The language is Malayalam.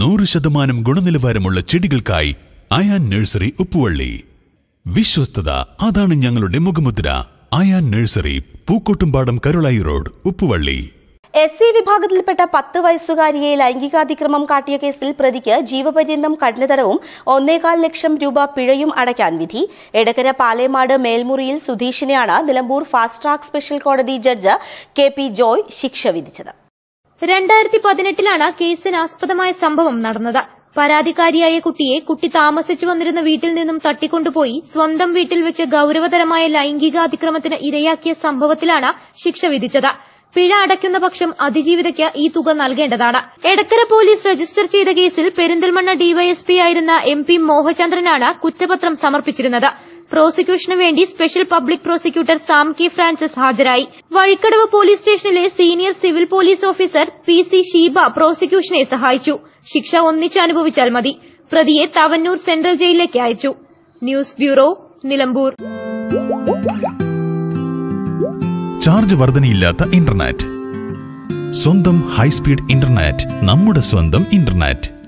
നൂറ് ശതമാനം ഗുണനിലവാരമുള്ള ചെടികൾക്കായി അയാൻ നഴ്സറി ഉപ്പുവള്ളി വിശ്വസ്തത അതാണ് ഞങ്ങളുടെ മുഖമുദ്ര Ayan nursery Pookkottumpadam Karulai road Uppuvalli S C വിഭാഗത്തിൽപ്പെട്ട പത്ത് വയസ്സുകാരിയെ ലൈംഗികാതിക്രമം കാട്ടിയ കേസിൽ പ്രതിക്ക് ജീവപര്യന്തം കഠിനതടവും ഒന്നേകാൽ ലക്ഷം രൂപ പിഴയും അടയ്ക്കാൻ വിധി എടക്കര പാലേമാട് മേൽമുറിയിൽ സുധീഷിനെയാണ് നിലമ്പൂർ ഫാസ്റ്റ് ട്രാക്ക് സ്പെഷ്യൽ കോടതി ജഡ്ജ് കെ പി ജോയ് ശിക്ഷ വിധിച്ചത് രണ്ടായിരത്തി പതിനെട്ടിലാണ് കേസിനാസ്പദമായ സംഭവം നടന്നത് പരാതിക്കാരിയായ കുട്ടിയെ കുട്ടി താമസിച്ചു വന്നിരുന്ന വീട്ടിൽ നിന്നും തട്ടിക്കൊണ്ടുപോയി സ്വന്തം വീട്ടിൽ വെച്ച് ഗൌരവതരമായ ലൈംഗികാതിക്രമത്തിന് ഇരയാക്കിയ സംഭവത്തിലാണ് ശിക്ഷ വിധിച്ചത് പിഴ അടയ്ക്കുന്ന പക്ഷം അതിജീവിതയ്ക്ക് ഈ തുക നൽകേണ്ടതാണ് എടക്കര പോലീസ് രജിസ്റ്റർ ചെയ്ത കേസിൽ പെരിന്തൽമണ്ണ ആയിരുന്ന എം പി മോഹചന്ദ്രനാണ് കുറ്റപത്രം സമർപ്പിച്ചിരുന്നത് പ്രോസിക്യൂഷനു വേണ്ടി special public prosecutor Sam K Francis ഹാജരായി വഴിക്കടവ് പോലീസ് സ്റ്റേഷനിലെ senior civil police officer P C Sheeba പ്രോസിക്യൂഷനെ സഹായിച്ചു ശിക്ഷ ഒന്നിച്ചനുഭവിച്ചാൽ മതി പ്രതിയെ തവന്നൂർ സെൻട്രൽ ജയിലിലേക്ക് അയച്ചു ന്യൂസ് ബ്യൂറോ നിലമ്പൂർ ചാർജ് വർധനയില്ലാത്ത ഇന്റർനെറ്റ് സ്വന്തം ഹൈസ്പീഡ് ഇന്റർനെറ്റ് നമ്മുടെ സ്വന്തം ഇന്റർനെറ്റ്